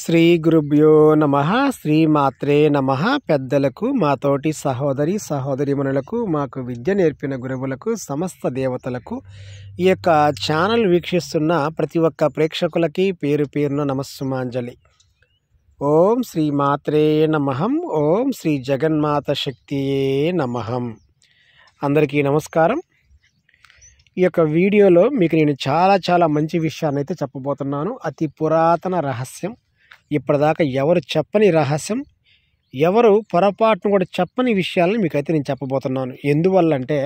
శ్రీ గురుభ్యో నమ శ్రీమాత్రే నమ పెద్దలకు మాతోటి సహోదరి సహోదరిమణులకు మాకు విద్య నేర్పిన గురువులకు సమస్త దేవతలకు ఈ యొక్క ఛానల్ వీక్షిస్తున్న ప్రతి ఒక్క ప్రేక్షకులకి పేరు పేరున నమస్సుమాంజలి ఓం శ్రీమాత్రే నమహం ఓం శ్రీ జగన్మాత శక్తియే నమహం అందరికీ నమస్కారం ఈ యొక్క వీడియోలో మీకు నేను చాలా చాలా మంచి విషయాన్ని అయితే చెప్పబోతున్నాను అతి పురాతన రహస్యం ఇప్పటిదాకా ఎవరు చెప్పని రహస్యం ఎవరు పొరపాటును కూడా చెప్పని విషయాలను మీకైతే నేను చెప్పబోతున్నాను ఎందువల్లంటే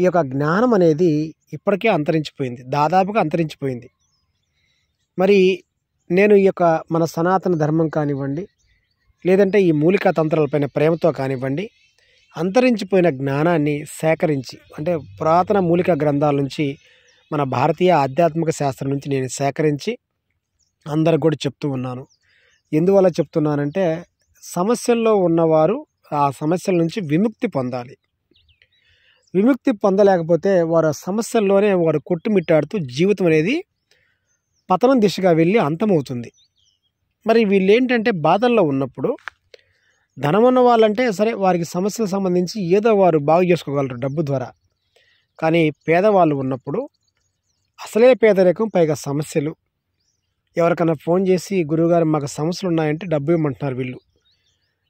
ఈ యొక్క జ్ఞానం అనేది ఇప్పటికే అంతరించిపోయింది దాదాపుగా అంతరించిపోయింది మరి నేను ఈ యొక్క మన సనాతన ధర్మం కానివ్వండి లేదంటే ఈ మూలికా తంత్రాలపైన ప్రేమతో కానివ్వండి అంతరించిపోయిన జ్ఞానాన్ని సేకరించి అంటే పురాతన మూలిక గ్రంథాల నుంచి మన భారతీయ ఆధ్యాత్మిక శాస్త్రం నుంచి నేను సేకరించి అందరికి కూడా చెప్తూ ఉన్నాను ఎందువల్ల చెప్తున్నానంటే సమస్యల్లో ఉన్నవారు ఆ సమస్యల నుంచి విముక్తి పొందాలి విముక్తి పొందలేకపోతే వారు సమస్యల్లోనే వారు కొట్టుమిట్టాడుతూ జీవితం అనేది పతనం దిశగా వెళ్ళి అంతమవుతుంది మరి వీళ్ళు ఏంటంటే బాధల్లో ఉన్నప్పుడు ధనం ఉన్న వాళ్ళంటే సరే వారికి సమస్యలకు సంబంధించి ఏదో వారు బాగు చేసుకోగలరు డబ్బు ద్వారా కానీ పేదవాళ్ళు ఉన్నప్పుడు అసలే పేదరికం పైగా సమస్యలు ఎవరికైనా ఫోన్ చేసి గురువుగారు మాకు సమస్యలు ఉన్నాయంటే డబ్బు ఇవ్వమంటున్నారు వీళ్ళు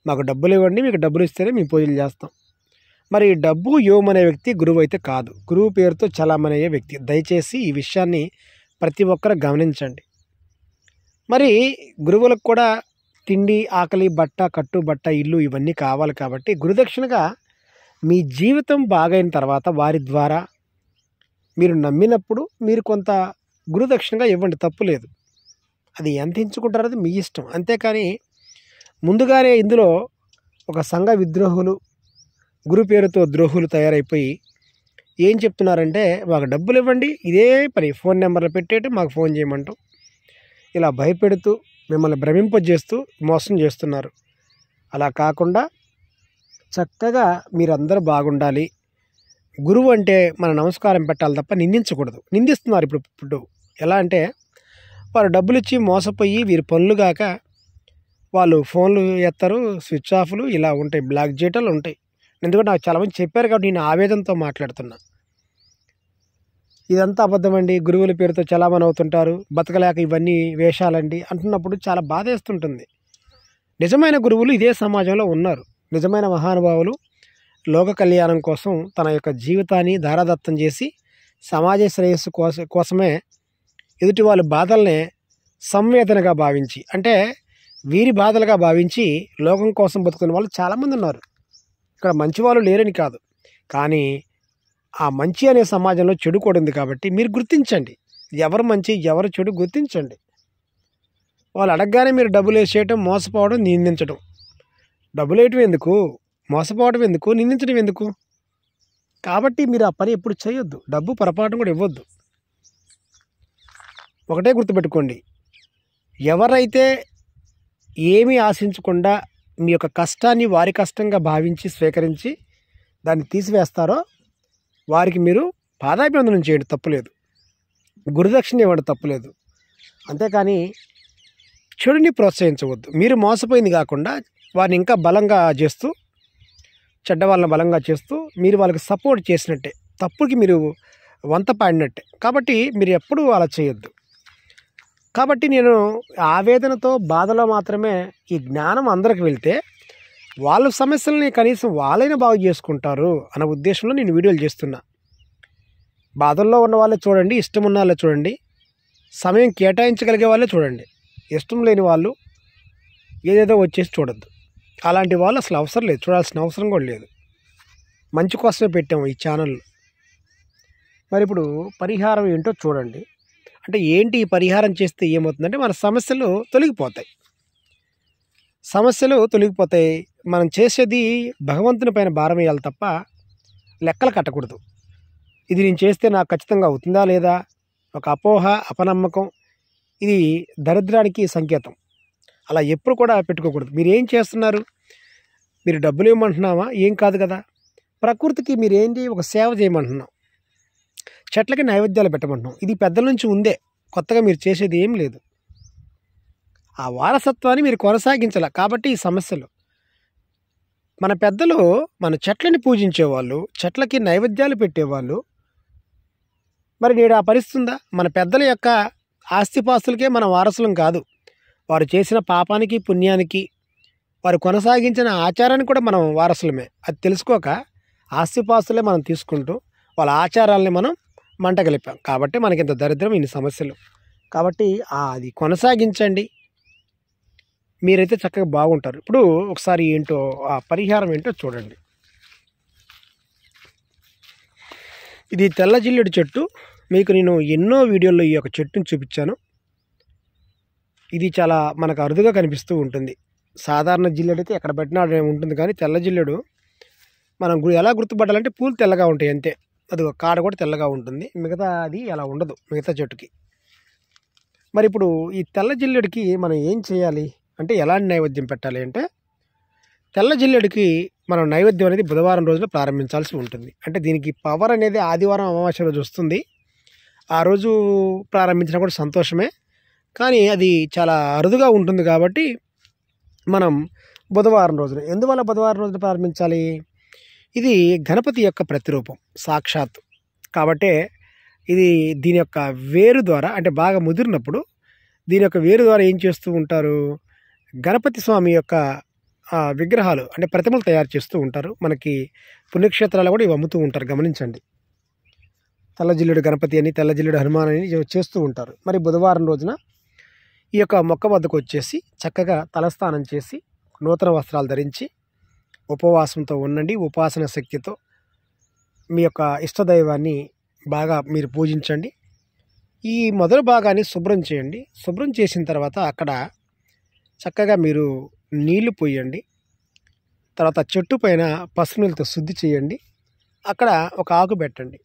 మాకు డబ్బులు ఇవ్వండి మీకు డబ్బులు ఇస్తేనే మేము పూజలు చేస్తాం మరి డబ్బు ఇవ్వమనే వ్యక్తి గురువు అయితే కాదు గురువు పేరుతో చలామనయ్యే వ్యక్తి దయచేసి ఈ విషయాన్ని ప్రతి ఒక్కరు గమనించండి మరి గురువులకు కూడా తిండి ఆకలి బట్ట కట్టు బట్ట ఇల్లు ఇవన్నీ కావాలి కాబట్టి గురుదక్షిణగా మీ జీవితం బాగైన తర్వాత వారి ద్వారా మీరు నమ్మినప్పుడు మీరు కొంత గురుదక్షిణగా ఇవ్వండి తప్పు లేదు అది ఎంత ఎంచుకుంటారో అది మీ ఇష్టం అంతేకాని ముందుగానే ఇందులో ఒక సంఘ విద్రోహులు గురు పేరుతో ద్రోహులు తయారైపోయి ఏం చెప్తున్నారంటే మాకు డబ్బులు ఇవ్వండి ఇదే పని ఫోన్ నెంబర్లు పెట్టేటి మాకు ఫోన్ చేయమంటాం ఇలా భయపెడుతూ మిమ్మల్ని భ్రమింపజేస్తూ మోసం చేస్తున్నారు అలా కాకుండా చక్కగా మీరందరూ బాగుండాలి గురువు అంటే మన నమస్కారం పెట్టాలి తప్ప నిందించకూడదు నిందిస్తున్నారు ఇప్పుడు ఇప్పుడు ఎలా అంటే వారు డబ్బులు ఇచ్చి మోసపోయి వీరు పనులు కాక వాళ్ళు ఫోన్లు ఎత్తారు స్విచ్ ఆఫ్లు ఇలా ఉంటాయి బ్లాక్ జీటలు ఉంటాయి ఎందుకంటే నాకు చాలామంది చెప్పారు కాబట్టి నేను ఆవేదనతో మాట్లాడుతున్నా ఇదంతా అబద్ధమండి గురువుల పేరుతో చలామణి అవుతుంటారు బతకలేక ఇవన్నీ వేషాలండి అంటున్నప్పుడు చాలా బాధేస్తుంటుంది నిజమైన గురువులు ఇదే సమాజంలో ఉన్నారు నిజమైన మహానుభావులు లోక కళ్యాణం కోసం తన యొక్క జీవితాన్ని ధారాదత్తం చేసి సమాజ శ్రేయస్సు కోసమే ఎదుటి వాళ్ళ బాధల్నే సంవేదనగా భావించి అంటే వీరి బాధలుగా భావించి లోకం కోసం బతుకున్న వాళ్ళు చాలామంది ఉన్నారు ఇక్కడ మంచి వాళ్ళు లేరని కాదు కానీ ఆ మంచి అనే సమాజంలో చెడు కూడా ఉంది కాబట్టి మీరు గుర్తించండి ఎవరు మంచి ఎవరు చెడు గుర్తించండి వాళ్ళు అడగగానే మీరు డబ్బులు వేసేయటం మోసపోవడం నిందించడం డబ్బులు వేయటం ఎందుకు మోసపోవడం ఎందుకు నిందించడం ఎందుకు కాబట్టి మీరు ఆ పని ఎప్పుడు చేయొద్దు డబ్బు పొరపాటు కూడా ఇవ్వద్దు ఒకటే గుర్తుపెట్టుకోండి ఎవరైతే ఏమీ ఆశించకుండా మీ యొక్క కష్టాన్ని వారి కష్టంగా భావించి స్వీకరించి దాన్ని తీసివేస్తారో వారికి మీరు పాదాభివందనం చేయండి తప్పులేదు గురుదక్షిణ ఇవ్వండి తప్పులేదు అంతేకాని చెడుని ప్రోత్సహించవద్దు మీరు మోసపోయింది కాకుండా వారిని ఇంకా బలంగా చేస్తూ చెడ్డ వాళ్ళని బలంగా చేస్తూ మీరు వాళ్ళకి సపోర్ట్ చేసినట్టే తప్పుకి మీరు వంత పాడినట్టే కాబట్టి మీరు ఎప్పుడూ అలా చేయొద్దు కాబట్టి నేను ఆవేదనతో బాధలో మాత్రమే ఈ జ్ఞానం అందరికి వెళ్తే వాళ్ళ సమస్యల్ని కనీసం వాళ్ళైనా బాగు చేసుకుంటారు అన్న ఉద్దేశంలో నేను వీడియోలు చేస్తున్నా బాధల్లో ఉన్న వాళ్ళే చూడండి ఇష్టం ఉన్న వాళ్ళే చూడండి సమయం కేటాయించగలిగే వాళ్ళే చూడండి ఇష్టం లేని వాళ్ళు ఏదేదో వచ్చేసి చూడద్దు అలాంటి వాళ్ళు అసలు అవసరం లేదు చూడాల్సిన అవసరం కూడా లేదు మంచి కోసమే పెట్టాము ఈ ఛానల్ మరి ఇప్పుడు పరిహారం ఏంటో చూడండి అంటే ఏంటి పరిహారం చేస్తే ఏమవుతుందంటే మన సమస్యలు తొలగిపోతాయి సమస్యలు తొలగిపోతాయి మనం చేసేది భగవంతుని పైన భారం వేయాలి తప్ప లెక్కలు కట్టకూడదు ఇది నేను చేస్తే నాకు ఖచ్చితంగా అవుతుందా లేదా ఒక అపోహ అపనమ్మకం ఇది దరిద్రానికి సంకేతం అలా ఎప్పుడు కూడా పెట్టుకోకూడదు మీరు ఏం చేస్తున్నారు మీరు డబ్బులు ఇవ్వమంటున్నావా ఏం కాదు కదా ప్రకృతికి మీరు ఏంటి ఒక సేవ చేయమంటున్నాం చెట్లకి నైవేద్యాలు పెట్టమంటున్నాం ఇది పెద్దల నుంచి ఉందే కొత్తగా మీరు చేసేది ఏం లేదు ఆ వారసత్వాన్ని మీరు కొనసాగించాల కాబట్టి ఈ సమస్యలు మన పెద్దలు మన చెట్లని పూజించేవాళ్ళు చెట్లకి నైవేద్యాలు పెట్టేవాళ్ళు మరి నేడు ఆ పరిస్థితి మన పెద్దల యొక్క ఆస్తిపాస్తులకే మన వారసులం కాదు వారు చేసిన పాపానికి పుణ్యానికి వారు కొనసాగించిన ఆచారానికి కూడా మనం వారసులమే అది తెలుసుకోక ఆస్తిపాస్తులే మనం తీసుకుంటూ వాళ్ళ ఆచారాలని మనం మంట కలిపాం కాబట్టి మనకి ఇంత దరిద్రం ఇన్ని సమస్యలు కాబట్టి అది కొనసాగించండి మీరైతే చక్కగా బాగుంటారు ఇప్పుడు ఒకసారి ఏంటో ఆ పరిహారం ఏంటో చూడండి ఇది తెల్ల జిల్లెడు చెట్టు మీకు నేను ఎన్నో వీడియోల్లో ఈ యొక్క చెట్టును చూపించాను ఇది చాలా మనకు అరుదుగా కనిపిస్తూ ఉంటుంది సాధారణ జిల్లెడు అయితే ఎక్కడ పెట్టినా ఉంటుంది కానీ తెల్ల జిల్లుడు మనం ఎలా గుర్తుపట్టాలంటే పూలు తెల్లగా ఉంటాయి అంతే అది కాడ కూడా తెల్లగా ఉంటుంది మిగతా అది అలా ఉండదు మిగతా చెట్టుకి మరి ఇప్పుడు ఈ తెల్ల జిల్లెడికి మనం ఏం చేయాలి అంటే ఎలాంటి నైవేద్యం పెట్టాలి అంటే తెల్ల జిల్లెడికి మనం నైవేద్యం అనేది బుధవారం రోజున ప్రారంభించాల్సి ఉంటుంది అంటే దీనికి పవర్ అనేది ఆదివారం అమావాస్య రోజు వస్తుంది ఆ రోజు ప్రారంభించినా కూడా సంతోషమే కానీ అది చాలా అరుదుగా ఉంటుంది కాబట్టి మనం బుధవారం రోజున ఎందువల్ల బుధవారం రోజున ప్రారంభించాలి ఇది గణపతి యొక్క ప్రతిరూపం సాక్షాత్ కాబట్టే ఇది దీని యొక్క వేరు ద్వారా అంటే బాగా ముదిరినప్పుడు దీని యొక్క వేరు ద్వారా ఏం చేస్తూ ఉంటారు గణపతి స్వామి యొక్క విగ్రహాలు అంటే ప్రతిమలు తయారు చేస్తూ ఉంటారు మనకి పుణ్యక్షేత్రాలు కూడా ఇవి అమ్ముతూ ఉంటారు గమనించండి తెల్లజిల్లుడు గణపతి అని తెల్లజిల్లుడు హనుమాన్ అని చేస్తూ ఉంటారు మరి బుధవారం రోజున ఈ యొక్క మొక్క వద్దకు వచ్చేసి చక్కగా తలస్థానం చేసి నూతన వస్త్రాలు ధరించి ఉపవాసంతో ఉండండి ఉపాసన శక్తితో మీ యొక్క ఇష్టదైవాన్ని బాగా మీరు పూజించండి ఈ మొదటి భాగాన్ని శుభ్రం చేయండి శుభ్రం చేసిన తర్వాత అక్కడ చక్కగా మీరు నీళ్లు పోయండి తర్వాత చెట్టు పైన పసునీళ్ళతో శుద్ధి చేయండి అక్కడ ఒక ఆకు పెట్టండి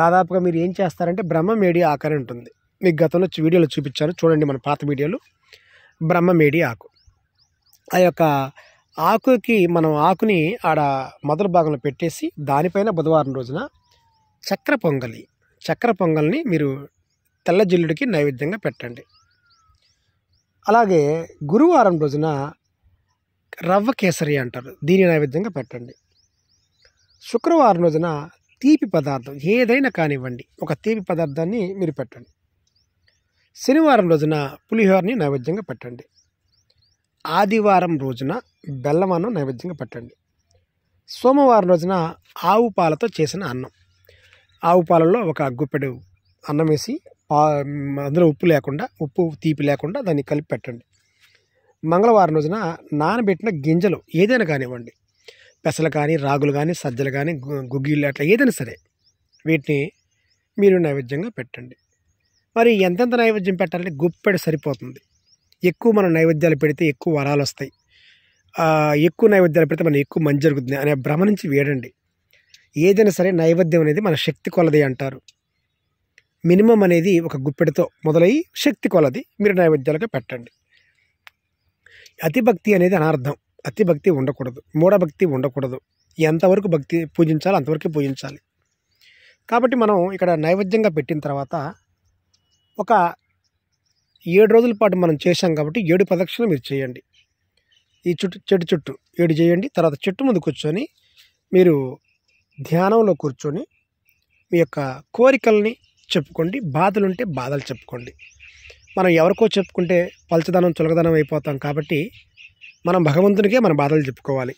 దాదాపుగా మీరు ఏం చేస్తారంటే బ్రహ్మమేడి ఆకని ఉంటుంది మీకు గతంలో వీడియోలో చూపించాను చూడండి మన పాత వీడియోలు బ్రహ్మమేడి ఆకు ఆ యొక్క ఆకుకి మనం ఆకుని ఆడ మొదల భాగంలో పెట్టేసి దానిపైన బుధవారం రోజున చక్ర పొంగలి చక్కెర పొంగల్ని మీరు తెల్ల జిల్లుడికి నైవేద్యంగా పెట్టండి అలాగే గురువారం రోజున రవ్వ కేసరి అంటారు దీని నైవేద్యంగా పెట్టండి శుక్రవారం రోజున తీపి పదార్థం ఏదైనా కానివ్వండి ఒక తీపి పదార్థాన్ని మీరు పెట్టండి శనివారం రోజున పులిహోరని నైవేద్యంగా పెట్టండి ఆదివారం రోజున బెల్లం అన్నం నైవేద్యంగా పెట్టండి సోమవారం రోజున ఆవు పాలతో చేసిన అన్నం ఆవు పాలలో ఒక గుప్పెడు అన్నం వేసి పా అందులో ఉప్పు లేకుండా ఉప్పు తీపి లేకుండా దాన్ని కలిపి పెట్టండి మంగళవారం రోజున నానబెట్టిన గింజలు ఏదైనా కానివ్వండి పెసలు కానీ రాగులు కానీ సజ్జలు కానీ గుగ్గిళ్ళు అట్లా ఏదైనా సరే వీటిని మీరు నైవేద్యంగా పెట్టండి మరి ఎంతెంత నైవేద్యం పెట్టాలంటే గుప్పెడు సరిపోతుంది ఎక్కువ మనం నైవేద్యాలు పెడితే ఎక్కువ వరాలు వస్తాయి ఎక్కువ నైవేద్యాలు పెడితే మనం ఎక్కువ మంచి జరుగుతుంది అనే భ్రమ నుంచి వేడండి ఏదైనా సరే నైవేద్యం అనేది మన శక్తి కొలది అంటారు మినిమం అనేది ఒక గుప్పెడితో మొదలయ్యి శక్తి కొలది మీరు నైవేద్యాలుగా పెట్టండి అతిభక్తి అనేది అనర్థం అతిభక్తి ఉండకూడదు మూఢభక్తి ఉండకూడదు ఎంతవరకు భక్తి పూజించాలో అంతవరకు పూజించాలి కాబట్టి మనం ఇక్కడ నైవేద్యంగా పెట్టిన తర్వాత ఒక ఏడు రోజుల పాటు మనం చేశాం కాబట్టి ఏడు ప్రదక్షిణ మీరు చేయండి ఈ చుట్టూ చెట్టు చుట్టూ ఏడు చేయండి తర్వాత చెట్టు ముందు కూర్చొని మీరు ధ్యానంలో కూర్చొని మీ యొక్క కోరికల్ని చెప్పుకోండి బాధలు ఉంటే బాధలు చెప్పుకోండి మనం ఎవరికో చెప్పుకుంటే పలచదనం చులకదనం అయిపోతాం కాబట్టి మనం భగవంతునికే మన బాధలు చెప్పుకోవాలి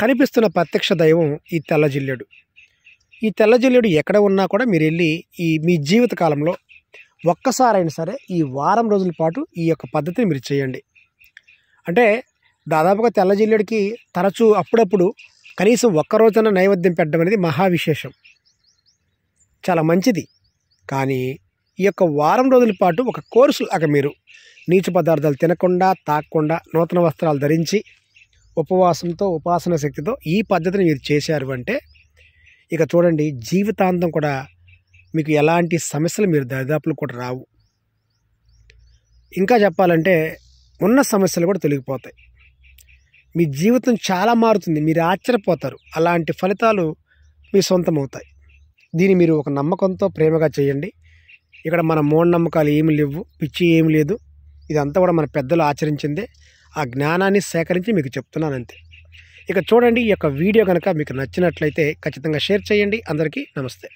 కనిపిస్తున్న ప్రత్యక్ష దైవం ఈ తెల్ల జిల్లెడు ఈ తెల్ల జిల్లెడు ఎక్కడ ఉన్నా కూడా మీరు వెళ్ళి ఈ మీ జీవితకాలంలో ఒక్కసారైనా సరే ఈ వారం రోజుల పాటు ఈ యొక్క పద్ధతిని మీరు చేయండి అంటే దాదాపుగా తెల్ల జిల్లుడికి తరచూ అప్పుడప్పుడు కనీసం ఒక్కరోజైనా నైవేద్యం పెట్టడం అనేది మహావిశేషం చాలా మంచిది కానీ ఈ యొక్క వారం రోజుల పాటు ఒక కోర్సు లాగా మీరు నీచు పదార్థాలు తినకుండా తాకకుండా నూతన వస్త్రాలు ధరించి ఉపవాసంతో ఉపాసన శక్తితో ఈ పద్ధతిని మీరు చేశారు అంటే ఇక చూడండి జీవితాంతం కూడా మీకు ఎలాంటి సమస్యలు మీరు దరిదాపులు కూడా రావు ఇంకా చెప్పాలంటే ఉన్న సమస్యలు కూడా తొలగిపోతాయి మీ జీవితం చాలా మారుతుంది మీరు ఆశ్చర్యపోతారు అలాంటి ఫలితాలు మీ సొంతమవుతాయి దీన్ని మీరు ఒక నమ్మకంతో ప్రేమగా చేయండి ఇక్కడ మన మూఢనమ్మకాలు ఏమి లేవు పిచ్చి ఏమి లేదు ఇదంతా కూడా మన పెద్దలు ఆచరించిందే ఆ జ్ఞానాన్ని సేకరించి మీకు చెప్తున్నాను అంతే ఇక చూడండి ఈ యొక్క వీడియో కనుక మీకు నచ్చినట్లయితే ఖచ్చితంగా షేర్ చేయండి అందరికీ నమస్తే